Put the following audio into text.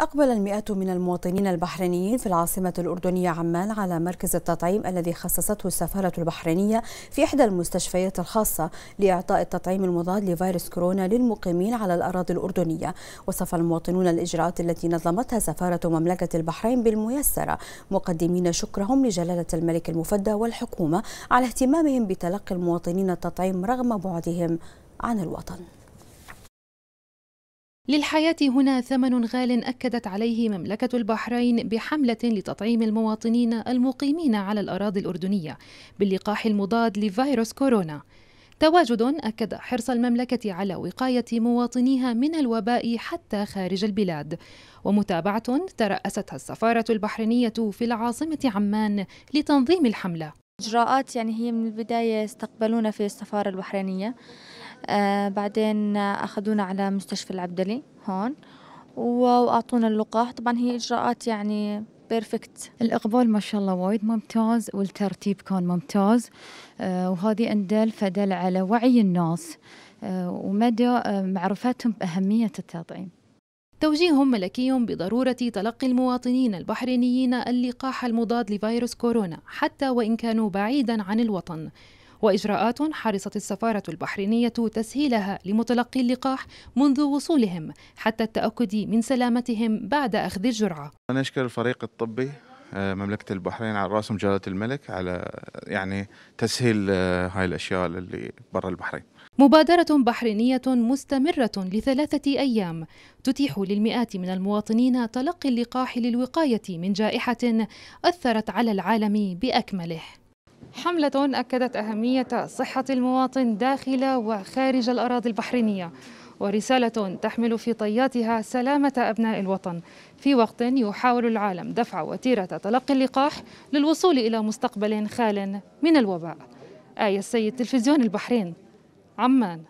أقبل المئات من المواطنين البحرينيين في العاصمة الأردنية عمان على مركز التطعيم الذي خصصته السفارة البحرينية في إحدى المستشفيات الخاصة لإعطاء التطعيم المضاد لفيروس كورونا للمقيمين على الأراضي الأردنية وصف المواطنون الإجراءات التي نظمتها سفارة مملكة البحرين بالميسرة مقدمين شكرهم لجلالة الملك المفدى والحكومة على اهتمامهم بتلقي المواطنين التطعيم رغم بعدهم عن الوطن للحياة هنا ثمن غال أكدت عليه مملكة البحرين بحملة لتطعيم المواطنين المقيمين على الأراضي الأردنية باللقاح المضاد لفيروس كورونا تواجد أكد حرص المملكة على وقاية مواطنيها من الوباء حتى خارج البلاد ومتابعة ترأستها السفارة البحرينية في العاصمة عمان لتنظيم الحملة إجراءات يعني هي من البداية استقبلونا في السفارة البحرينية آه، بعدين أخذونا على مستشفى العبدلي هون وأعطونا اللقاح طبعا هي إجراءات يعني بيرفكت الإقبال ما شاء الله وايد ممتاز والترتيب كان ممتاز آه، وهذه أندل فدل على وعي الناس آه، ومدى معرفتهم بأهمية التطعيم توجيه ملكي بضرورة تلقي المواطنين البحرينيين اللقاح المضاد لفيروس كورونا حتى وإن كانوا بعيدا عن الوطن وإجراءات حرصت السفارة البحرينية تسهيلها لمتلقي اللقاح منذ وصولهم حتى التأكد من سلامتهم بعد أخذ الجرعة نشكر الفريق الطبي آه، مملكة البحرين على رأسهم جلالة الملك على يعني تسهيل آه، هاي الأشياء اللي برا البحرين مبادرة بحرينية مستمرة لثلاثة أيام تتيح للمئات من المواطنين تلقي اللقاح للوقاية من جائحة أثرت على العالم بأكمله حملة أكدت أهمية صحة المواطن داخل وخارج الأراضي البحرينية ورسالة تحمل في طياتها سلامة أبناء الوطن في وقت يحاول العالم دفع وتيرة تلقي اللقاح للوصول إلى مستقبل خال من الوباء آية السيد تلفزيون البحرين عمان